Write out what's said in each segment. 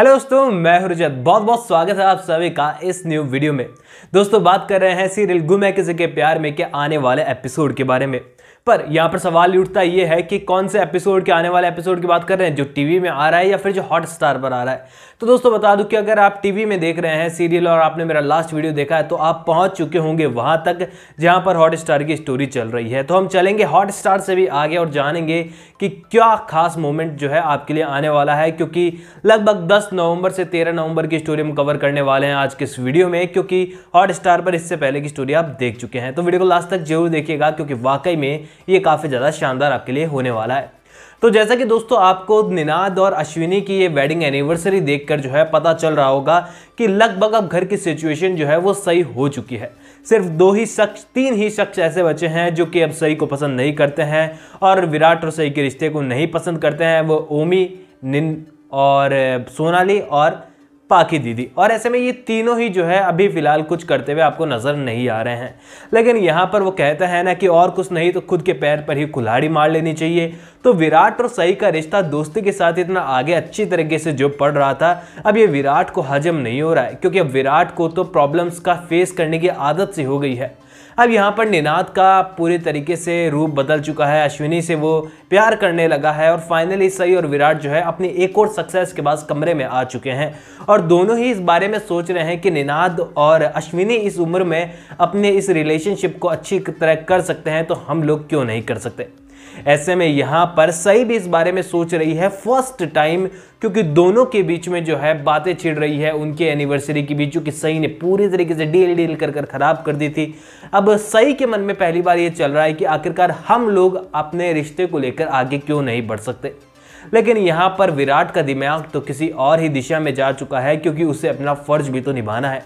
hello दोस्तों मैं हरुजत बहुत बहुत स्वागत है आप सभी का इस न्यू वीडियो में दोस्तों बात कर रहे हैं सीरियल गुम है किसी के प्यार में के आने वाले एपिसोड के बारे में पर यहाँ पर सवाल उठता ये है कि कौन से एपिसोड के आने वाले एपिसोड की बात कर रहे हैं जो टीवी में आ रहा है या फिर जो हॉट स्टार पर आ रहा है तो दोस्तों बता दूं कि अगर आप टीवी में देख रहे हैं सीरियल और आपने मेरा लास्ट वीडियो देखा है तो आप पहुंच चुके होंगे वहां तक जहां पर हॉट स्टार की स्टोरी चल रही है तो हम चलेंगे हॉट स्टार से भी आगे और जानेंगे कि क्या खास मोमेंट जो है आपके लिए आने वाला है क्योंकि लगभग 10 नवंबर से 13 नवंबर की स्टोरी हम कवर करने वाले हैं आज के इस वीडियो में क्योंकि हॉट स्टार पर इससे पहले की स्टोरी आप देख चुके हैं तो वीडियो को लास्ट तक जरूर देखिएगा क्योंकि वाकई में ये काफ़ी ज़्यादा शानदार आपके लिए होने वाला है तो जैसा कि दोस्तों आपको निनाद और अश्विनी की ये वेडिंग एनिवर्सरी देखकर जो है पता चल रहा होगा कि लगभग अब घर की सिचुएशन जो है वो सही हो चुकी है सिर्फ दो ही शख्स तीन ही शख्स ऐसे बचे हैं जो कि अब सही को पसंद नहीं करते हैं और विराट और सही के रिश्ते को नहीं पसंद करते हैं वो ओमी निन और सोनाली और पाकी दीदी और ऐसे में ये तीनों ही जो है अभी फ़िलहाल कुछ करते हुए आपको नज़र नहीं आ रहे हैं लेकिन यहाँ पर वो कहता है ना कि और कुछ नहीं तो खुद के पैर पर ही कुल्हाड़ी मार लेनी चाहिए तो विराट और सई का रिश्ता दोस्ती के साथ इतना आगे अच्छी तरीके से जो पड़ रहा था अब ये विराट को हजम नहीं हो रहा है क्योंकि अब विराट को तो प्रॉब्लम्स का फेस करने की आदत सी हो गई है अब यहाँ पर निनाद का पूरे तरीके से रूप बदल चुका है अश्विनी से वो प्यार करने लगा है और फाइनली सई और विराट जो है अपनी एक और सक्सेस के बाद कमरे में आ चुके हैं और दोनों ही इस बारे में सोच रहे हैं कि निनाद और अश्विनी इस उम्र में अपने इस रिलेशनशिप को अच्छी तरह कर सकते हैं तो हम लोग क्यों नहीं कर सकते ऐसे में यहां पर सही भी इस बारे में सोच रही है फर्स्ट टाइम क्योंकि दोनों के बीच में जो है बातें छिड़ रही है उनके एनिवर्सरी के बीच क्योंकि सही ने पूरी तरीके से डील डील कर कर खराब कर दी थी अब सही के मन में पहली बार ये चल रहा है कि आखिरकार हम लोग अपने रिश्ते को लेकर आगे क्यों नहीं बढ़ सकते लेकिन यहाँ पर विराट का दिमाग तो किसी और ही दिशा में जा चुका है क्योंकि उसे अपना फर्ज भी तो निभाना है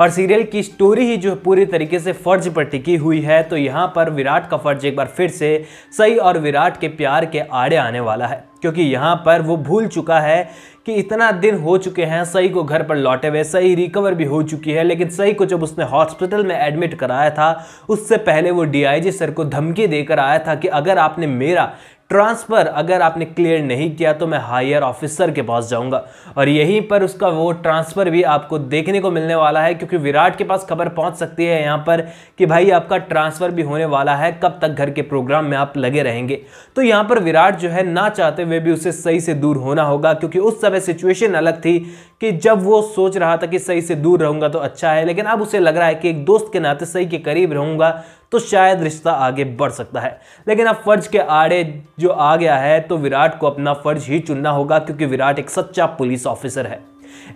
और सीरियल की स्टोरी ही जो पूरी तरीके से फर्ज पर टिकी हुई है तो यहाँ पर विराट का फर्ज एक बार फिर से सही और विराट के प्यार के आड़े आने वाला है क्योंकि यहाँ पर वो भूल चुका है कि इतना दिन हो चुके हैं सही को घर पर लौटे हुए सही रिकवर भी हो चुकी है लेकिन सही को जब उसने हॉस्पिटल में एडमिट कराया था उससे पहले वो डीआईजी सर को धमकी देकर आया था कि अगर आपने मेरा ट्रांसफ़र अगर आपने क्लियर नहीं किया तो मैं हायर ऑफिसर के पास जाऊंगा और यहीं पर उसका वो ट्रांसफ़र भी आपको देखने को मिलने वाला है क्योंकि विराट के पास खबर पहुंच सकती है यहाँ पर कि भाई आपका ट्रांसफ़र भी होने वाला है कब तक घर के प्रोग्राम में आप लगे रहेंगे तो यहाँ पर विराट जो है ना चाहते हुए भी उसे सही से दूर होना होगा क्योंकि उस समय सिचुएशन अलग थी कि जब वो सोच रहा था कि सही से दूर रहूँगा तो अच्छा है लेकिन अब उसे लग रहा है कि एक दोस्त के नाते सही के करीब रहूँगा तो शायद रिश्ता आगे बढ़ सकता है लेकिन अब फ़र्ज के आड़े जो आ गया है तो विराट को अपना फ़र्ज ही चुनना होगा क्योंकि विराट एक सच्चा पुलिस ऑफिसर है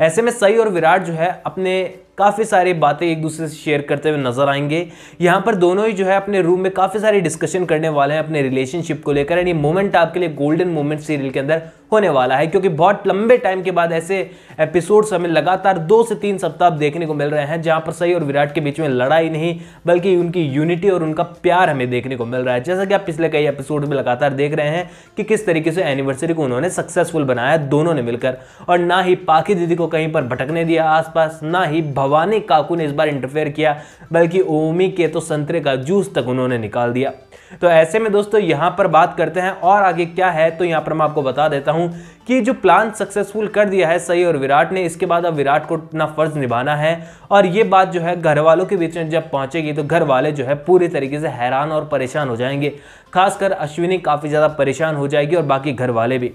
ऐसे में सई और विराट जो है अपने काफ़ी सारी बातें एक दूसरे से शेयर करते हुए नजर आएंगे यहाँ पर दोनों ही जो है अपने रूम में काफ़ी सारी डिस्कशन करने वाले हैं अपने रिलेशनशिप को लेकर एंड ये मोमेंट आपके लिए गोल्डन मोमेंट सीरियल के अंदर होने वाला है क्योंकि बहुत लंबे टाइम के बाद ऐसे एपिसोड्स हमें लगातार दो से तीन सप्ताह देखने को मिल रहे हैं जहां पर सही और विराट के बीच में लड़ाई नहीं बल्कि उनकी यूनिटी और उनका प्यार हमें देखने को मिल रहा है जैसा कि आप पिछले कई एपिसोड में लगातार देख रहे हैं कि किस तरीके से एनिवर्सरी को उन्होंने सक्सेसफुल बनाया दोनों ने मिलकर और ना ही पाकि दीदी को कहीं पर भटकने दिया आसपास ना ही भवानी काकू ने इस बार इंटरफेयर किया बल्कि ओमी के तो संतरे का जूस तक उन्होंने निकाल दिया तो ऐसे में दोस्तों यहां पर बात करते हैं और आगे क्या है तो यहां पर मैं आपको बता देता हूं कि जो प्लान सक्सेसफुल कर दिया है सही और विराट ने इसके बाद अब विराट को अपना फर्ज निभाना है और ये बात जो है घर वालों के बीच में जब पहुंचेगी तो घर वाले जो है पूरी तरीके से हैरान और परेशान हो जाएंगे खासकर अश्विनी काफ़ी ज़्यादा परेशान हो जाएगी और बाकी घर वाले भी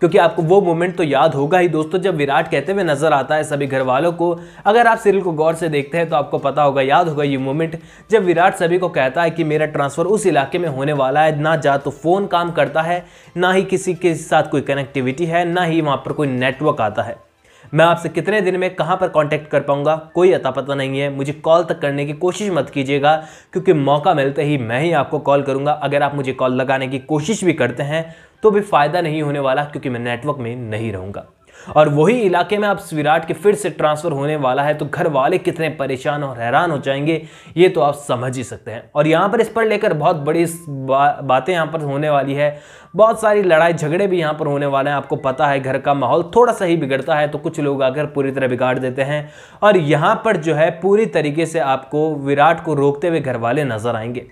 क्योंकि आपको वो मोमेंट तो याद होगा ही दोस्तों जब विराट कहते हुए नजर आता है सभी घर वालों को अगर आप सीरियल को गौर से देखते हैं तो आपको पता होगा याद होगा ये मोमेंट जब विराट सभी को कहता है कि मेरा ट्रांसफ़र उस इलाके में होने वाला है ना जा तो फ़ोन काम करता है ना ही किसी के साथ कोई कनेक्टिविटी है ना ही वहाँ पर कोई नेटवर्क आता है मैं आपसे कितने दिन में कहाँ पर कॉन्टैक्ट कर पाऊँगा कोई अता पता नहीं है मुझे कॉल तक करने की कोशिश मत कीजिएगा क्योंकि मौका मिलते ही मैं ही आपको कॉल करूँगा अगर आप मुझे कॉल लगाने की कोशिश भी करते हैं तो भी फ़ायदा नहीं होने वाला क्योंकि मैं नेटवर्क में नहीं रहूँगा और वही इलाके में अब विराट के फिर से ट्रांसफ़र होने वाला है तो घर वाले कितने परेशान और हैरान हो जाएंगे ये तो आप समझ ही सकते हैं और यहाँ पर इस पर लेकर बहुत बड़ी बा, बातें यहाँ पर होने वाली है बहुत सारी लड़ाई झगड़े भी यहाँ पर होने वाले हैं आपको पता है घर का माहौल थोड़ा सा ही बिगड़ता है तो कुछ लोग आकर पूरी तरह बिगाड़ देते हैं और यहाँ पर जो है पूरी तरीके से आपको विराट को रोकते हुए घर वाले नज़र आएंगे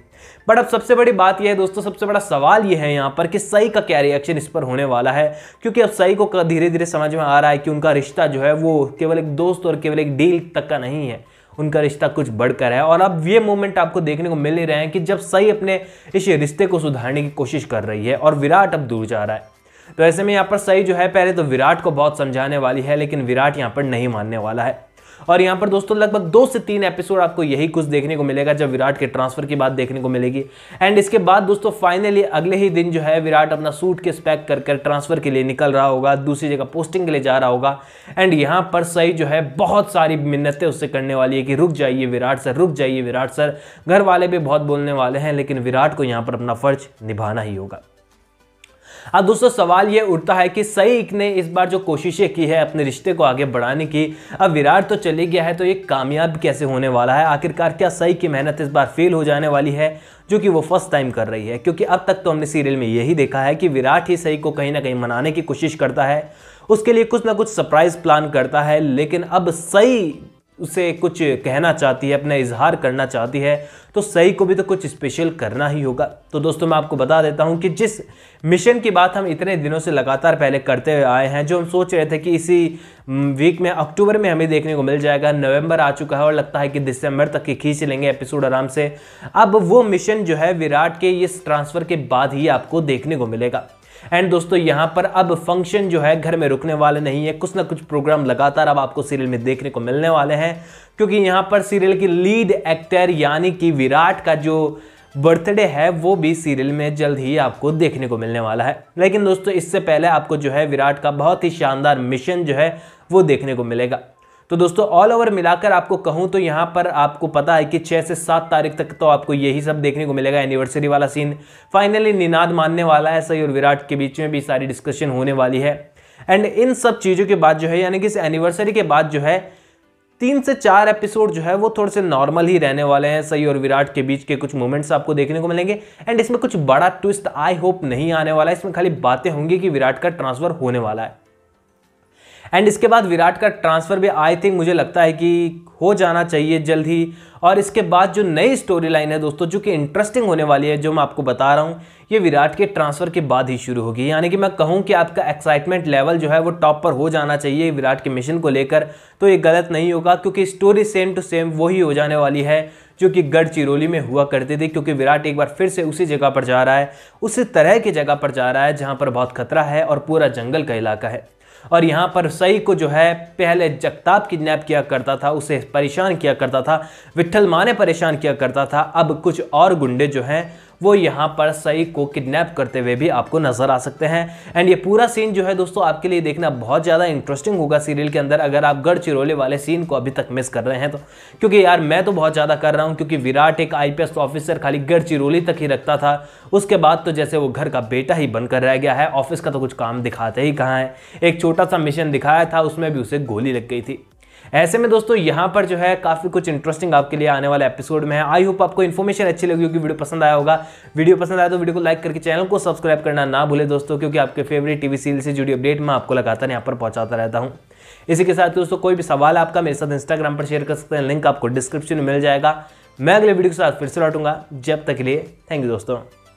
बट अब सबसे बड़ी बात यह है दोस्तों सबसे बड़ा सवाल यह है यहाँ पर कि सई का क्या रिएक्शन इस पर होने वाला है क्योंकि अब सई को धीरे धीरे समझ में आ रहा है कि उनका रिश्ता जो है वो केवल एक दोस्त और केवल एक डील तक का नहीं है उनका रिश्ता कुछ बढ़कर है और अब ये मोमेंट आपको देखने को मिल ही रहे हैं कि जब सई अपने इस रिश्ते को सुधारने की कोशिश कर रही है और विराट अब दूर जा रहा है तो ऐसे में यहाँ पर सई जो है पहले तो विराट को बहुत समझाने वाली है लेकिन विराट यहाँ पर नहीं मानने वाला है और यहाँ पर दोस्तों लगभग दो से तीन एपिसोड आपको यही कुछ देखने को मिलेगा जब विराट के ट्रांसफर की बात देखने को मिलेगी एंड इसके बाद दोस्तों फाइनली अगले ही दिन जो है विराट अपना सूट के स्पैक कर कर ट्रांसफर के लिए निकल रहा होगा दूसरी जगह पोस्टिंग के लिए जा रहा होगा एंड यहां पर सही जो है बहुत सारी मिन्नतें उससे करने वाली है कि रुक जाइए विराट सर रुक जाइए विराट सर घर वाले भी बहुत बोलने वाले हैं लेकिन विराट को यहां पर अपना फर्ज निभाना ही होगा अब दोस्तों सवाल ये उठता है कि सई ने इस बार जो कोशिशें की है अपने रिश्ते को आगे बढ़ाने की अब विराट तो चले गया है तो ये कामयाब कैसे होने वाला है आखिरकार क्या सही की मेहनत इस बार फेल हो जाने वाली है जो कि वो फर्स्ट टाइम कर रही है क्योंकि अब तक तो हमने सीरियल में यही देखा है कि विराट ही सही को कहीं ना कहीं मनाने की कोशिश करता है उसके लिए कुछ ना कुछ सरप्राइज प्लान करता है लेकिन अब सही उसे कुछ कहना चाहती है अपना इजहार करना चाहती है तो सही को भी तो कुछ स्पेशल करना ही होगा तो दोस्तों मैं आपको बता देता हूँ कि जिस मिशन की बात हम इतने दिनों से लगातार पहले करते हुए आए हैं जो हम सोच रहे थे कि इसी वीक में अक्टूबर में हमें देखने को मिल जाएगा नवंबर आ चुका है और लगता है कि दिसंबर तक ही खींच लेंगे एपिसोड आराम से अब वो मिशन जो है विराट के इस ट्रांसफ़र के बाद ही आपको देखने को मिलेगा एंड दोस्तों यहां पर अब फंक्शन जो है घर में रुकने वाले नहीं है कुछ ना कुछ प्रोग्राम लगातार अब आपको सीरियल में देखने को मिलने वाले हैं क्योंकि यहां पर सीरियल की लीड एक्टर यानी कि विराट का जो बर्थडे है वो भी सीरियल में जल्द ही आपको देखने को मिलने वाला है लेकिन दोस्तों इससे पहले आपको जो है विराट का बहुत ही शानदार मिशन जो है वो देखने को मिलेगा तो दोस्तों ऑल ओवर मिलाकर आपको कहूँ तो यहाँ पर आपको पता है कि छः से सात तारीख तक तो आपको यही सब देखने को मिलेगा एनिवर्सरी वाला सीन फाइनली निनाद मानने वाला है सही और विराट के बीच में भी सारी डिस्कशन होने वाली है एंड इन सब चीज़ों के बाद जो है यानी कि इस एनिवर्सरी के बाद जो है तीन से चार एपिसोड जो है वो थोड़े से नॉर्मल ही रहने वाले हैं सही और विराट के बीच के कुछ मोमेंट्स आपको देखने को मिलेंगे एंड इसमें कुछ बड़ा ट्विस्ट आई होप नहीं आने वाला है इसमें खाली बातें होंगी कि विराट का ट्रांसफर होने वाला है एंड इसके बाद विराट का ट्रांसफ़र भी आई थिंक मुझे लगता है कि हो जाना चाहिए जल्द ही और इसके बाद जो नई स्टोरी लाइन है दोस्तों जो कि इंटरेस्टिंग होने वाली है जो मैं आपको बता रहा हूँ ये विराट के ट्रांसफ़र के बाद ही शुरू होगी यानी कि मैं कहूँ कि आपका एक्साइटमेंट लेवल जो है वो टॉप पर हो जाना चाहिए विराट के मिशन को लेकर तो ये गलत नहीं होगा क्योंकि स्टोरी सेम टू सेम वही हो जाने वाली है जो कि गढ़चिरौली में हुआ करते थे क्योंकि विराट एक बार फिर से उसी जगह पर जा रहा है उसी तरह की जगह पर जा रहा है जहाँ पर बहुत खतरा है और पूरा जंगल का इलाका है और यहाँ पर सई को जो है पहले जगताप किडनैप किया करता था उसे परेशान किया करता था विट्ठल माँ ने परेशान किया करता था अब कुछ और गुंडे जो हैं वो यहाँ पर सई को किडनैप करते हुए भी आपको नजर आ सकते हैं एंड ये पूरा सीन जो है दोस्तों आपके लिए देखना बहुत ज़्यादा इंटरेस्टिंग होगा सीरियल के अंदर अगर आप गढ़चिरौली वाले सीन को अभी तक मिस कर रहे हैं तो क्योंकि यार मैं तो बहुत ज़्यादा कर रहा हूँ क्योंकि विराट एक आई ऑफिसर खाली गढ़चिरौली तक ही रखता था उसके बाद तो जैसे वो घर का बेटा ही बनकर रह गया है ऑफिस का तो कुछ काम दिखाते ही कहाँ है एक छोटा सा मिशन दिखाया था उसमें भी उसे गोली लग गई थी ऐसे में दोस्तों यहाँ पर जो है काफ़ी कुछ इंटरेस्टिंग आपके लिए आने वाले एपिसोड में है आई होप आपको इन्फॉर्मेशन अच्छी लगी होगी वीडियो पसंद आया होगा वीडियो पसंद आया तो वीडियो को लाइक करके चैनल को सब्सक्राइब करना ना भूले दोस्तों क्योंकि आपके फेवरेट टीवी सीरियल से जुड़ी अपडेट मैं आपको लगातार यहाँ पर पहुंचाता रहता हूँ इसी के साथ दोस्तों कोई भी सवाल आपका मेरे साथ इंस्टाग्राम पर शेयर कर सकते हैं लिंक आपको डिस्क्रिप्शन में मिल जाएगा मैं अगले वीडियो के साथ फिर से लौटूंगा जब तक के लिए थैंक यू दोस्तों